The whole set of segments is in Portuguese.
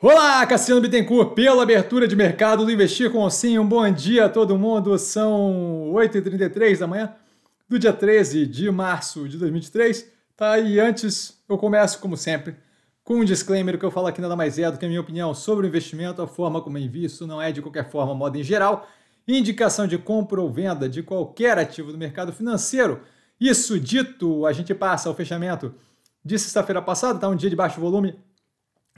Olá, Cassiano Bittencourt, pela abertura de mercado do Investir com Sim. Um bom dia a todo mundo. São 8h33 da manhã do dia 13 de março de 2023. Tá, e antes eu começo, como sempre, com um disclaimer: o que eu falo aqui nada mais é do que a minha opinião sobre o investimento, a forma como eu invisto, não é de qualquer forma, moda em geral, indicação de compra ou venda de qualquer ativo do mercado financeiro. Isso dito, a gente passa ao fechamento de sexta-feira passada, tá um dia de baixo volume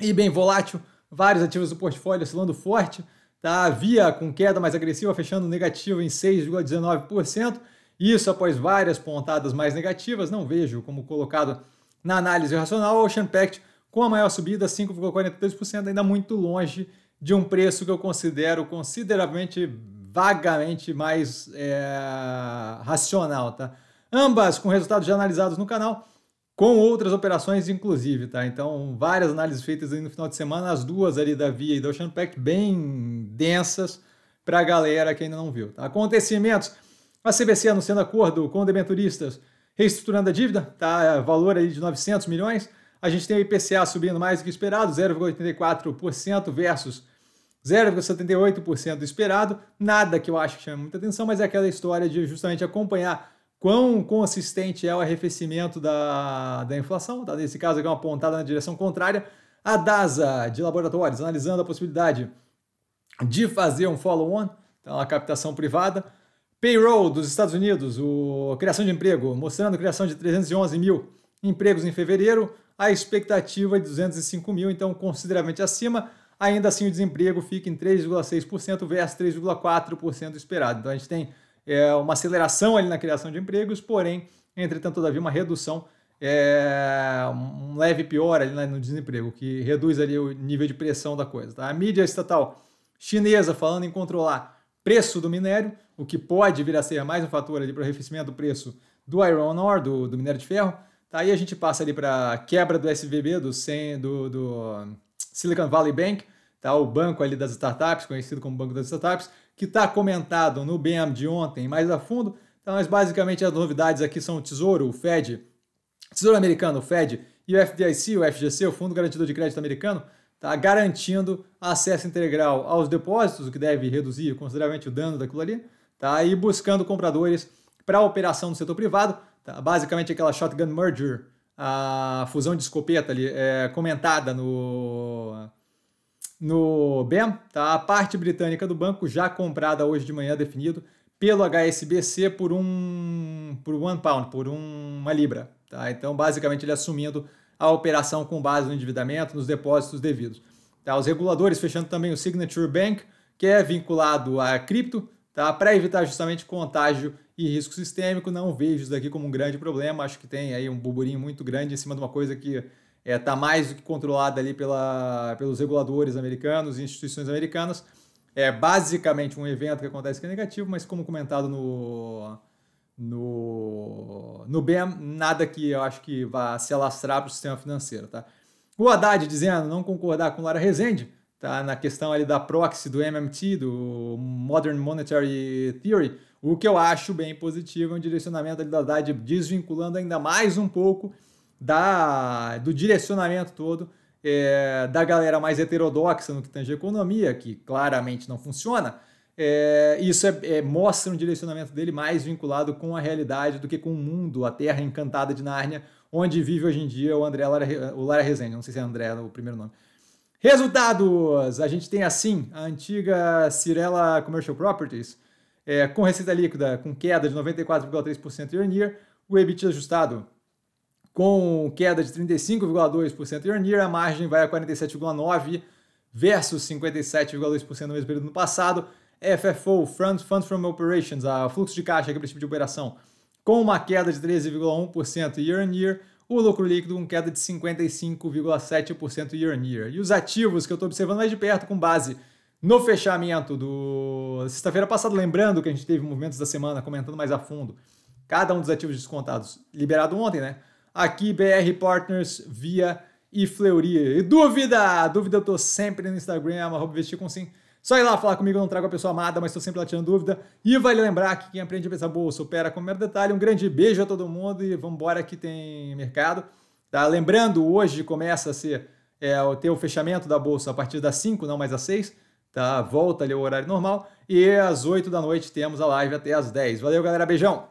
e bem volátil, vários ativos do portfólio oscilando forte, tá? Via com queda mais agressiva, fechando negativo em 6,19%. Isso após várias pontadas mais negativas, não vejo como colocado na análise racional. O Ocean Pact com a maior subida, 5,43%, ainda muito longe de um preço que eu considero consideravelmente, vagamente mais é, racional, tá? Ambas com resultados já analisados no canal, com outras operações, inclusive, tá? Então, várias análises feitas no final de semana, as duas ali da Via e da Ocean Pact, bem densas para a galera que ainda não viu. Tá? Acontecimentos, a CBC anunciando acordo com debenturistas, reestruturando a dívida, tá? valor ali de 900 milhões. A gente tem o IPCA subindo mais do que esperado, 0,84% versus 0,78% esperado. Nada que eu acho que chame muita atenção, mas é aquela história de justamente acompanhar Quão consistente é o arrefecimento da, da inflação? Tá? Nesse caso, aqui é uma pontada na direção contrária. A DASA de laboratórios analisando a possibilidade de fazer um follow-on, então a captação privada. Payroll dos Estados Unidos, o criação de emprego, mostrando a criação de 311 mil empregos em fevereiro, a expectativa de 205 mil, então consideravelmente acima. Ainda assim, o desemprego fica em 3,6% versus 3,4% esperado. Então a gente tem é, uma aceleração ali na criação de empregos, porém, entretanto, todavia, uma redução, é, um leve pior ali né, no desemprego, que reduz ali o nível de pressão da coisa. Tá? A mídia estatal chinesa falando em controlar preço do minério, o que pode vir a ser mais um fator ali para o arrefecimento do preço do iron ore, do, do minério de ferro. Tá? E a gente passa ali para a quebra do SVB, do, 100, do, do Silicon Valley Bank, tá? o banco ali das startups, conhecido como Banco das Startups, que está comentado no BM de ontem mais a fundo. Então, mas basicamente as novidades aqui são o Tesouro, o Fed, Tesouro Americano, o Fed, e o FDIC, o FGC, o Fundo Garantidor de Crédito Americano, tá garantindo acesso integral aos depósitos, o que deve reduzir consideravelmente o dano daquilo ali, tá? e buscando compradores para a operação no setor privado, tá? basicamente aquela shotgun merger, a fusão de escopeta ali, é, comentada no no BEM, tá? a parte britânica do banco já comprada hoje de manhã definido pelo HSBC por um por one pound, por um, uma libra. Tá? Então, basicamente, ele assumindo a operação com base no endividamento, nos depósitos devidos. Tá? Os reguladores fechando também o Signature Bank, que é vinculado a cripto, tá? para evitar justamente contágio e risco sistêmico. Não vejo isso daqui como um grande problema. Acho que tem aí um burburinho muito grande em cima de uma coisa que está é, tá mais do que controlada ali pela, pelos reguladores americanos e instituições americanas. É basicamente um evento que acontece que é negativo, mas como comentado no, no, no BEM, nada que eu acho que vá se alastrar para o sistema financeiro. Tá? O Haddad dizendo não concordar com Lara Rezende, tá? na questão ali da proxy do MMT, do Modern Monetary Theory, o que eu acho bem positivo, é um direcionamento ali da Haddad desvinculando ainda mais um pouco da, do direcionamento todo é, da galera mais heterodoxa no que tange a economia, que claramente não funciona, é, isso é, é, mostra um direcionamento dele mais vinculado com a realidade do que com o mundo, a terra encantada de Nárnia, onde vive hoje em dia o André Lara, o Lara Rezende, não sei se é André o primeiro nome. Resultados! A gente tem assim a antiga Cirela Commercial Properties, é, com receita líquida com queda de 94,3% year on year, o EBIT ajustado com queda de 35,2% year on year, a margem vai a 47,9% versus 57,2% no mesmo período no passado. FFO, Funds From Operations, a fluxo de caixa aquele tipo de operação, com uma queda de 13,1% year on year, o lucro líquido com queda de 55,7% year on year. E os ativos que eu estou observando mais de perto com base no fechamento do sexta-feira passada, lembrando que a gente teve movimentos da semana comentando mais a fundo, cada um dos ativos descontados liberado ontem, né? aqui BR Partners via e Fleury. E dúvida? Dúvida eu tô sempre no Instagram, arroba vestir com sim. Só ir lá falar comigo, eu não trago a pessoa amada, mas estou sempre lá tirando dúvida. E vale lembrar que quem aprende a pensar bolsa opera com o mero detalhe. Um grande beijo a todo mundo e vamos embora que tem mercado. Tá? Lembrando, hoje começa a ser é, o teu fechamento da bolsa a partir das 5, não mais às 6. Tá? Volta ali o horário normal. E às 8 da noite temos a live até às 10. Valeu, galera. Beijão!